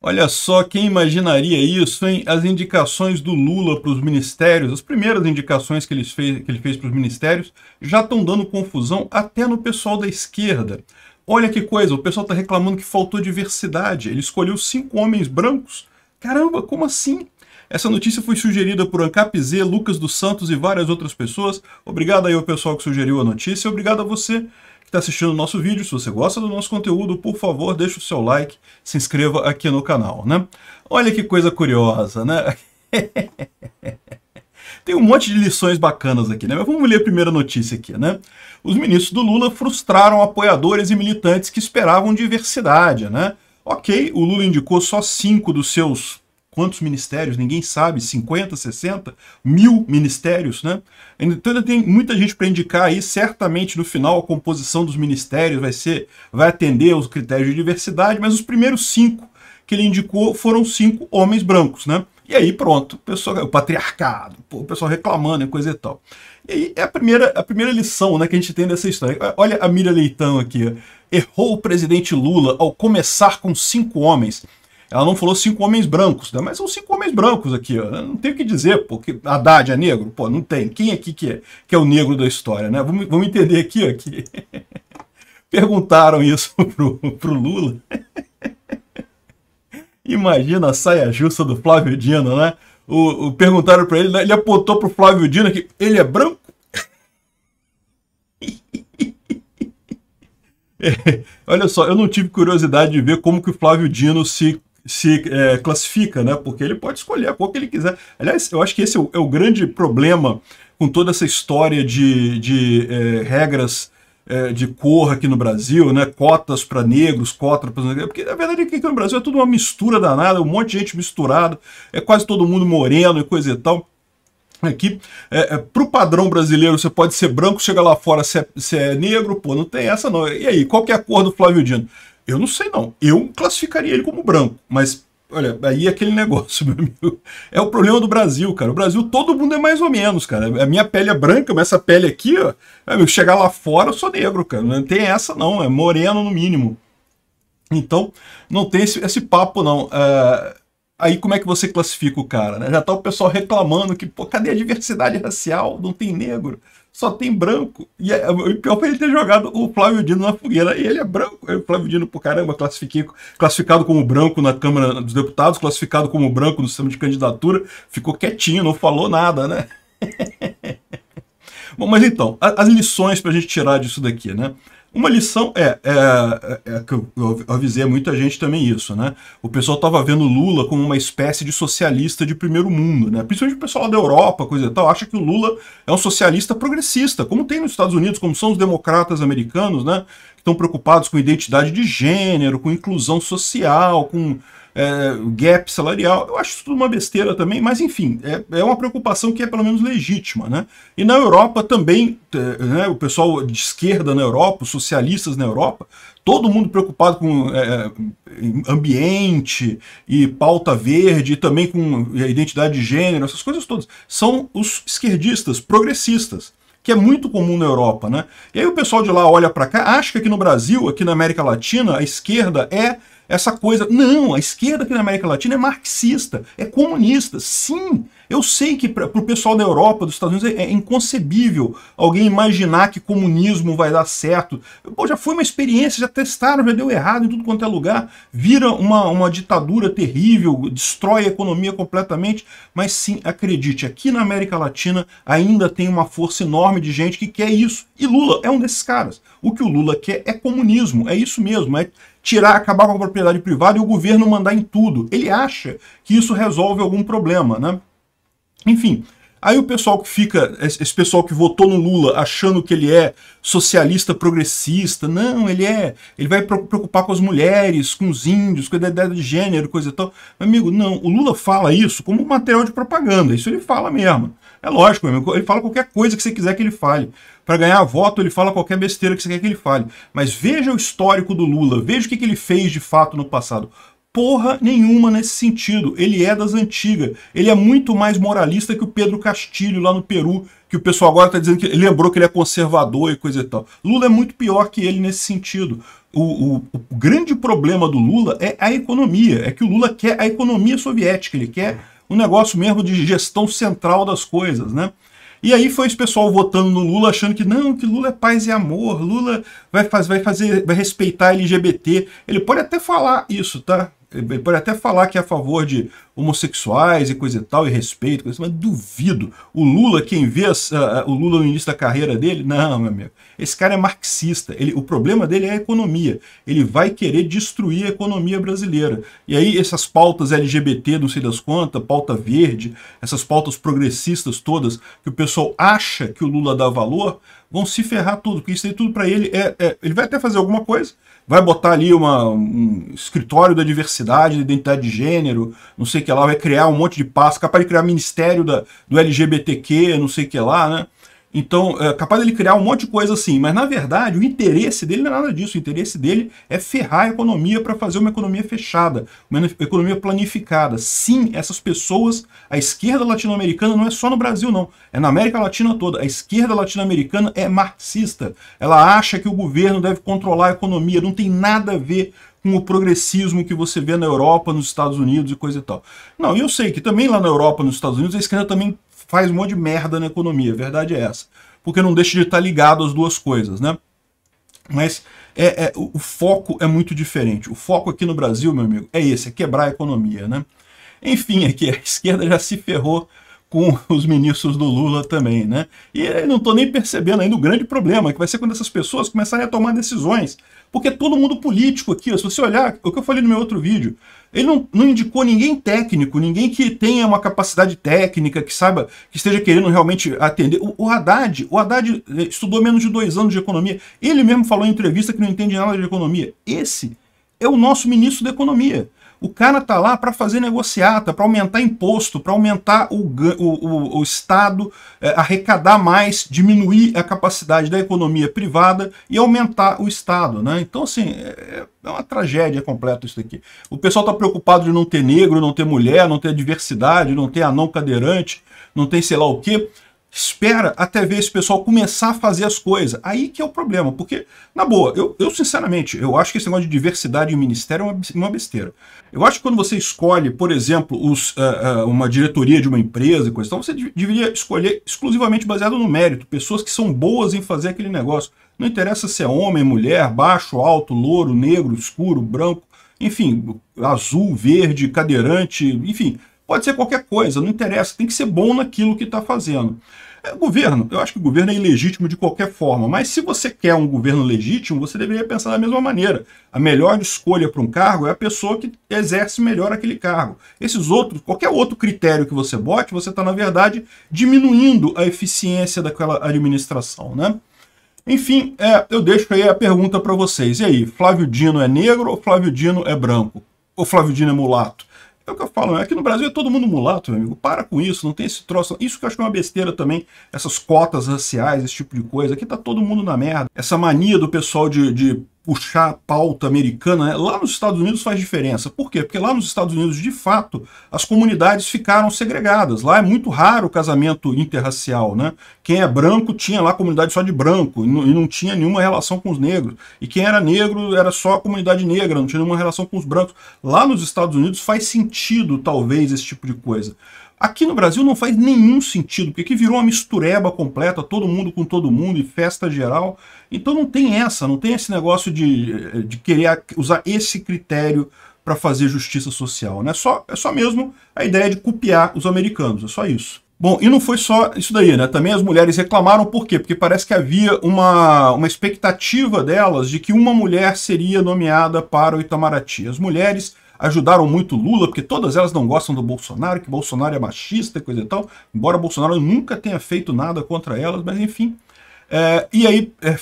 Olha só, quem imaginaria isso, hein? As indicações do Lula para os ministérios, as primeiras indicações que ele fez, que ele fez para os ministérios, já estão dando confusão até no pessoal da esquerda. Olha que coisa, o pessoal está reclamando que faltou diversidade. Ele escolheu cinco homens brancos. Caramba, como assim? Essa notícia foi sugerida por Ancap Z, Lucas dos Santos e várias outras pessoas. Obrigado aí ao pessoal que sugeriu a notícia. Obrigado a você que está assistindo o nosso vídeo. Se você gosta do nosso conteúdo, por favor, deixe o seu like, se inscreva aqui no canal, né? Olha que coisa curiosa, né? Tem um monte de lições bacanas aqui, né? Mas vamos ler a primeira notícia aqui, né? Os ministros do Lula frustraram apoiadores e militantes que esperavam diversidade, né? Ok, o Lula indicou só cinco dos seus quantos ministérios, ninguém sabe, 50, 60, mil ministérios, né? Então ainda tem muita gente para indicar aí, certamente no final a composição dos ministérios vai ser, vai atender aos critérios de diversidade, mas os primeiros cinco que ele indicou foram cinco homens brancos, né? E aí pronto, o, pessoal, o patriarcado, o pessoal reclamando, coisa e tal. E aí é a primeira, a primeira lição né, que a gente tem dessa história. Olha a Miriam Leitão aqui. Errou o presidente Lula ao começar com cinco homens ela não falou cinco homens brancos, né? mas são cinco homens brancos aqui, ó. Não tem o que dizer, porque Haddad é negro? Pô, não tem. Quem aqui que é, que é o negro da história, né? Vamos, vamos entender aqui, ó, que perguntaram isso pro, pro Lula. Imagina a saia justa do Flávio Dino, né? O, o perguntaram para ele, né? ele apontou pro Flávio Dino que ele é branco? É, olha só, eu não tive curiosidade de ver como que o Flávio Dino se se é, classifica, né? Porque ele pode escolher a cor que ele quiser. Aliás, eu acho que esse é o, é o grande problema com toda essa história de, de é, regras é, de cor aqui no Brasil, né? Cotas para negros, cotas para negros. É porque na verdade aqui no Brasil é tudo uma mistura danada, um monte de gente misturada, é quase todo mundo moreno e coisa e tal. Aqui, é, é, para o padrão brasileiro, você pode ser branco, chega lá fora, você é, é, negro, pô, não tem essa não. E aí, qual que é a cor do Flávio Dino? Eu não sei, não. Eu classificaria ele como branco, mas Olha, aí é aquele negócio, meu amigo. É o problema do Brasil, cara. O Brasil, todo mundo é mais ou menos, cara. A minha pele é branca, mas essa pele aqui, ó. Amigo, é, chegar lá fora, eu sou negro, cara. Não tem essa, não. É moreno no mínimo. Então, não tem esse, esse papo, não. É, aí, como é que você classifica o cara, né? Já tá o pessoal reclamando que, pô, cadê a diversidade racial? Não tem negro só tem branco. E é, é, o pior foi ele ter jogado o Flávio Dino na fogueira. E ele é branco. o Flávio Dino, por caramba, classificado como branco na Câmara dos Deputados, classificado como branco no sistema de candidatura, ficou quietinho, não falou nada, né? Bom, mas então, as lições para a gente tirar disso daqui, né? Uma lição é, é, é, é que eu, avisei a muita gente também isso, né? O pessoal estava vendo Lula como uma espécie de socialista de primeiro mundo, né? Principalmente o pessoal lá da Europa, coisa e tal, acha que o Lula é um socialista progressista, como tem nos Estados Unidos, como são os democratas americanos, né? Que estão preocupados com identidade de gênero, com inclusão social, com é, gap salarial. Eu acho isso tudo uma besteira também, mas enfim, é, é uma preocupação que é pelo menos legítima. Né? E na Europa também, é, né, o pessoal de esquerda na Europa, os socialistas na Europa, todo mundo preocupado com é, é, ambiente e pauta verde, e também com identidade de gênero, essas coisas todas. São os esquerdistas, progressistas que é muito comum na Europa, né? E aí o pessoal de lá olha para cá, acha que aqui no Brasil, aqui na América Latina, a esquerda é essa coisa. Não, a esquerda aqui na América Latina é marxista, é comunista. Sim, eu sei que para o pessoal da Europa, dos Estados Unidos, é, é, inconcebível alguém imaginar que comunismo vai dar certo. Pô, já foi uma experiência, já testaram, já deu errado em tudo quanto é lugar. Vira uma, uma ditadura terrível, destrói a economia completamente. Mas sim, acredite, aqui na América Latina ainda tem uma força enorme de gente que quer isso. E Lula é um desses caras. O que o Lula quer é comunismo, é isso mesmo. É tirar, acabar com a propriedade privada e o governo mandar em tudo. Ele acha que isso resolve algum problema, né? Enfim, Aí o pessoal que fica, esse pessoal que votou no Lula achando que ele é socialista progressista, não, ele é, ele vai preocupar com as mulheres, com os índios, com a ideia de gênero, coisa e tal. Meu amigo, não, o Lula fala isso como material de propaganda, isso ele fala mesmo. É lógico, amigo, ele fala qualquer coisa que você quiser que ele fale. Para ganhar voto, ele fala qualquer besteira que você quer que ele fale. Mas veja o histórico do Lula, veja o que, que ele fez de fato no passado porra nenhuma nesse sentido. Ele é das antigas. Ele é muito mais moralista que o Pedro Castilho lá no Peru, que o pessoal agora está dizendo que lembrou que ele é conservador e coisa e tal. Lula é muito pior que ele nesse sentido. O, o, o grande problema do Lula é a economia. É que o Lula quer a economia soviética, ele quer um negócio mesmo de gestão central das coisas, né? E aí foi esse pessoal votando no Lula, achando que não, que Lula é paz e amor, Lula vai, faz, vai fazer, vai respeitar LGBT. Ele pode até falar isso, tá? Ele pode até falar que é a favor de homossexuais e coisa e tal, e respeito, coisa, mas duvido. O Lula, quem vê o Lula no início da carreira dele, não, meu amigo. Esse cara é marxista. Ele, o problema dele é a economia. Ele vai querer destruir a economia brasileira. E aí essas pautas LGBT, não sei das contas, pauta verde, essas pautas progressistas todas, que o pessoal acha que o Lula dá valor, vão se ferrar tudo, porque isso aí tudo para ele é, é, Ele vai até fazer alguma coisa, vai botar ali uma, um escritório da diversidade diversidade, identidade de gênero, não sei o que lá, vai criar um monte de passos, capaz de criar ministério da, do LGBTQ, não sei o que lá, né? Então, é capaz dele criar um monte de coisa assim, mas na verdade o interesse dele não é nada disso. O interesse dele é ferrar a economia para fazer uma economia fechada, uma economia planificada. Sim, essas pessoas, a esquerda latino-americana não é só no Brasil, não. É na América Latina toda. A esquerda latino-americana é marxista. Ela acha que o governo deve controlar a economia. Não tem nada a ver com o progressismo que você vê na Europa, nos Estados Unidos e coisa e tal. Não, e eu sei que também lá na Europa, nos Estados Unidos, a esquerda também faz um monte de merda na economia, a verdade é essa. Porque não deixa de estar ligado às duas coisas, né? Mas é, é, o foco é muito diferente. O foco aqui no Brasil, meu amigo, é esse, é quebrar a economia, né? Enfim, aqui a esquerda já se ferrou com os ministros do Lula também, né? E não estou nem percebendo ainda o grande problema, que vai ser quando essas pessoas começarem a tomar decisões. Porque é todo mundo político aqui, se você olhar, o que eu falei no meu outro vídeo, ele não, não indicou ninguém técnico, ninguém que tenha uma capacidade técnica, que saiba, que esteja querendo realmente atender. O, o Haddad, o Haddad eh, estudou menos de dois anos de economia. Ele mesmo falou em entrevista que não entende nada de economia. Esse é o nosso ministro da economia. O cara tá lá para fazer negociata, para aumentar imposto, para aumentar o, o, o, Estado, é, arrecadar mais, diminuir a capacidade da economia privada e aumentar o Estado. Né? Então, assim, é, é uma tragédia completa isso daqui. O pessoal tá preocupado de não ter negro, não ter mulher, não ter diversidade, não ter anão cadeirante, não ter sei lá o quê espera até ver esse pessoal começar a fazer as coisas. Aí que é o problema, porque, na boa, eu, eu sinceramente, eu acho que esse negócio de diversidade em ministério é uma, uma besteira. Eu acho que quando você escolhe, por exemplo, os, uh, uh, uma diretoria de uma empresa e coisa então, você deveria escolher exclusivamente baseado no mérito, pessoas que são boas em fazer aquele negócio. Não interessa se é homem, mulher, baixo, alto, louro, negro, escuro, branco, enfim, azul, verde, cadeirante, enfim, Pode ser qualquer coisa, não interessa, tem que ser bom naquilo que está fazendo. É, governo, eu acho que o governo é ilegítimo de qualquer forma, mas se você quer um governo legítimo, você deveria pensar da mesma maneira. A melhor escolha para um cargo é a pessoa que exerce melhor aquele cargo. Esses outros, qualquer outro critério que você bote, você está, na verdade, diminuindo a eficiência daquela administração, né? Enfim, é, eu deixo aí a pergunta para vocês. E aí, Flávio Dino é negro ou Flávio Dino é branco? Ou Flávio Dino é mulato? É o que eu falo, é que no Brasil é todo mundo mulato, meu amigo. Para com isso, não tem esse troço. Isso que eu acho que é uma besteira também, essas cotas raciais, esse tipo de coisa. Aqui tá todo mundo na merda. Essa mania do pessoal de, de puxar a pauta americana, né? lá nos Estados Unidos faz diferença. Por quê? Porque lá nos Estados Unidos, de fato, as comunidades ficaram segregadas. Lá é muito raro o casamento interracial, né? Quem é branco tinha lá comunidade só de branco e não tinha nenhuma relação com os negros. E quem era negro era só a comunidade negra, não tinha nenhuma relação com os brancos. Lá nos Estados Unidos faz sentido, talvez, esse tipo de coisa. Aqui no Brasil não faz nenhum sentido, porque aqui virou uma mistureba completa, todo mundo com todo mundo e festa geral. Então não tem essa, não tem esse negócio de, de querer usar esse critério para fazer justiça social. Né? Só, é só mesmo a ideia de copiar os americanos, é só isso. Bom, e não foi só isso daí, né? Também as mulheres reclamaram por quê? Porque parece que havia uma, uma expectativa delas de que uma mulher seria nomeada para o Itamaraty. As mulheres ajudaram muito Lula, porque todas elas não gostam do Bolsonaro, que Bolsonaro é machista e coisa e tal, embora Bolsonaro nunca tenha feito nada contra elas, mas enfim. É, e aí é,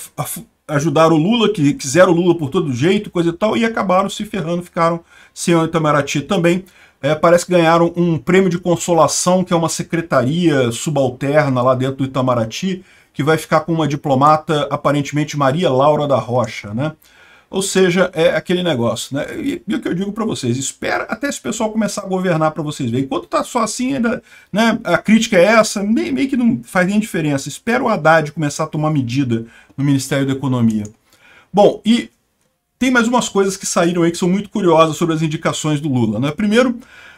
ajudaram o Lula, que quiseram o Lula por todo jeito, coisa e tal, e acabaram se ferrando, ficaram sem o Itamaraty também é, parece que ganharam um prêmio de consolação, que é uma secretaria subalterna lá dentro do Itamaraty, que vai ficar com uma diplomata, aparentemente Maria Laura da Rocha, né? Ou seja, é aquele negócio, né? E, e o que eu digo para vocês, espera até esse pessoal começar a governar para vocês verem. Enquanto tá só assim, ainda, né, a crítica é essa, meio, meio que não faz nem diferença. Espera o Haddad começar a tomar medida no Ministério da Economia. Bom, e tem mais umas coisas que saíram aí que são muito curiosas sobre as indicações do Lula. Né? Primeiro,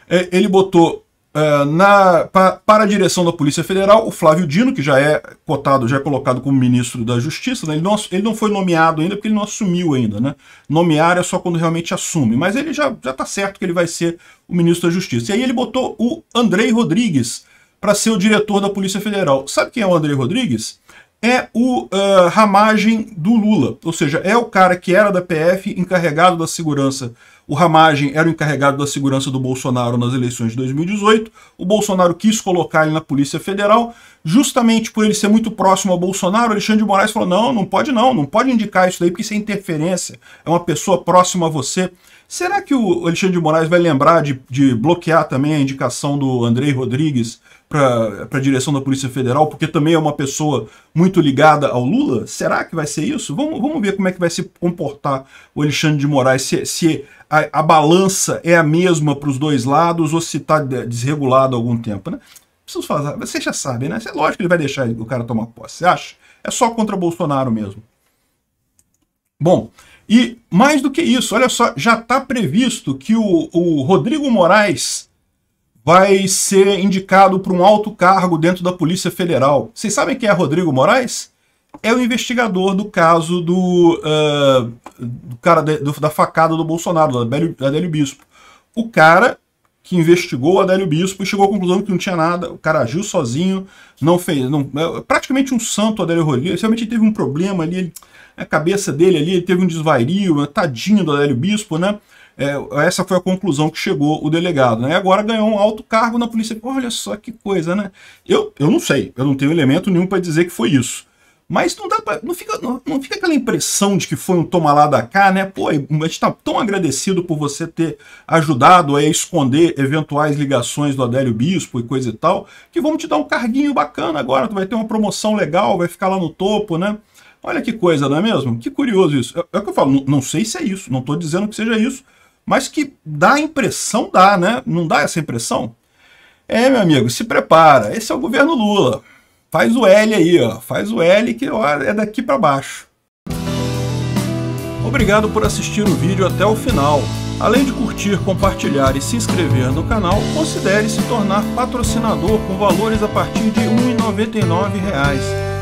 é, ele botou é, na, para a direção da Polícia Federal, o Flávio Dino, que já é cotado, já é colocado como ministro da Justiça, né? ele, não, ele não foi nomeado ainda porque ele não assumiu ainda. Né? Nomear é só quando realmente assume, mas ele já está certo que ele vai ser o ministro da Justiça. E aí ele botou o Andrei Rodrigues para ser o diretor da Polícia Federal. Sabe quem é o Andrei Rodrigues? é o uh, Ramagem do Lula, ou seja, é o cara que era da PF, encarregado da segurança. O Ramagem era o encarregado da segurança do Bolsonaro nas eleições de 2018. O Bolsonaro quis colocar ele na Polícia Federal, justamente por ele ser muito próximo ao Bolsonaro. Alexandre de Moraes falou: não, não pode não, não pode indicar isso daí, porque isso é interferência, é uma pessoa próxima a você. Será que o Alexandre de Moraes vai lembrar de, de bloquear também a indicação do Andrei Rodrigues para a direção da Polícia Federal, porque também é uma pessoa muito ligada ao Lula? Será que vai ser isso? Vamos, vamos ver como é que vai se comportar o Alexandre de Moraes, se, se a, a balança é a mesma para os dois lados ou se está desregulado há algum tempo, né? Preciso falar, vocês já sabem, né? É lógico que ele vai deixar o cara tomar posse, você acha? É só contra Bolsonaro mesmo. Bom, e mais do que isso, olha só, já está previsto que o, o Rodrigo Moraes vai ser indicado para um alto cargo dentro da Polícia Federal. Vocês sabem quem é Rodrigo Moraes? É o investigador do caso do, uh, do cara de, do, da facada do Bolsonaro, do Adélio, Adélio Bispo. O cara que investigou o Adélio Bispo e chegou à conclusão que não tinha nada, o cara agiu sozinho, não fez, não, é, é praticamente um santo Adélio Rodrigues, realmente teve um problema ali, ele, a cabeça dele ali, teve um desvario, né, tadinho do Adélio Bispo, né? É, essa foi a conclusão que chegou o delegado. Né? E agora ganhou um alto cargo na polícia. Olha só que coisa, né? Eu, eu não sei, eu não tenho elemento nenhum para dizer que foi isso. Mas não dá pra, não fica, não, não, fica aquela impressão de que foi um toma lá da cá, né? Pô, a gente está tão agradecido por você ter ajudado a esconder eventuais ligações do Adélio Bispo e coisa e tal, que vamos te dar um carguinho bacana agora, tu vai ter uma promoção legal, vai ficar lá no topo, né? Olha que coisa, não é mesmo? Que curioso isso. É, é o que eu falo, não, não sei se é isso, não estou dizendo que seja isso, mas que dá a impressão, dá, né? Não dá essa impressão? É, meu amigo, se prepara. Esse é o governo Lula. Faz o L aí, ó. Faz o L que ó, é daqui para baixo. Obrigado por assistir o vídeo até o final. Além de curtir, compartilhar e se inscrever no canal, considere se tornar patrocinador com valores a partir de R$ 1,99